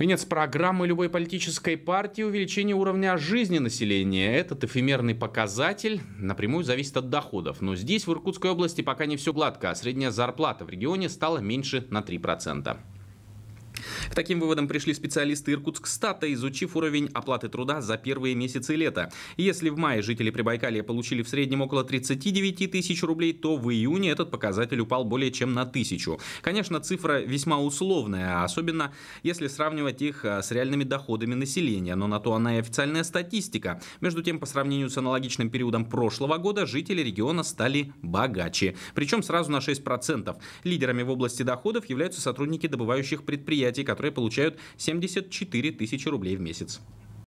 Венец программы любой политической партии – увеличение уровня жизни населения. Этот эфемерный показатель напрямую зависит от доходов. Но здесь, в Иркутской области, пока не все гладко. а Средняя зарплата в регионе стала меньше на 3%. К таким выводам пришли специалисты Иркутскстата, изучив уровень оплаты труда за первые месяцы лета. Если в мае жители Прибайкалия получили в среднем около 39 тысяч рублей, то в июне этот показатель упал более чем на тысячу. Конечно, цифра весьма условная, особенно если сравнивать их а, с реальными доходами населения, но на то она и официальная статистика. Между тем, по сравнению с аналогичным периодом прошлого года, жители региона стали богаче, причем сразу на 6%. Лидерами в области доходов являются сотрудники добывающих предприятий, которые которые получают 74 тысячи рублей в месяц.